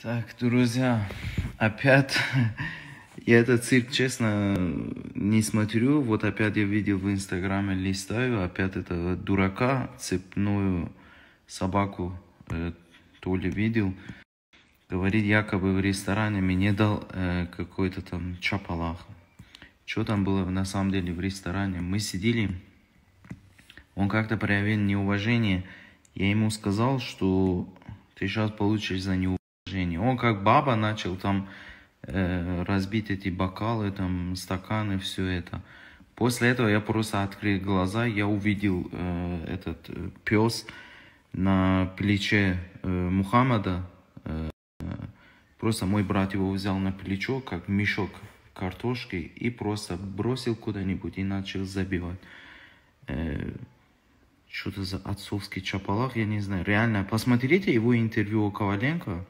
Так, друзья, опять я этот цирк, честно, не смотрю. Вот опять я видел в Инстаграме, листаю, опять этого дурака, цепную собаку, э, то ли видел. Говорит, якобы в ресторане мне дал э, какой-то там чапалах. Что там было на самом деле в ресторане? Мы сидели, он как-то проявил неуважение. Я ему сказал, что ты сейчас получишь за него движение. Он как баба начал там э, разбить эти бокалы, там стаканы, все это. После этого я просто открыл глаза, я увидел э, этот э, пес на плече э, Мухаммада. Э, просто мой брат его взял на плечо, как мешок картошки, и просто бросил куда-нибудь и начал забивать. Э, что-то за отцовский чапалах, я не знаю. Реально, посмотрите его интервью у Коваленко.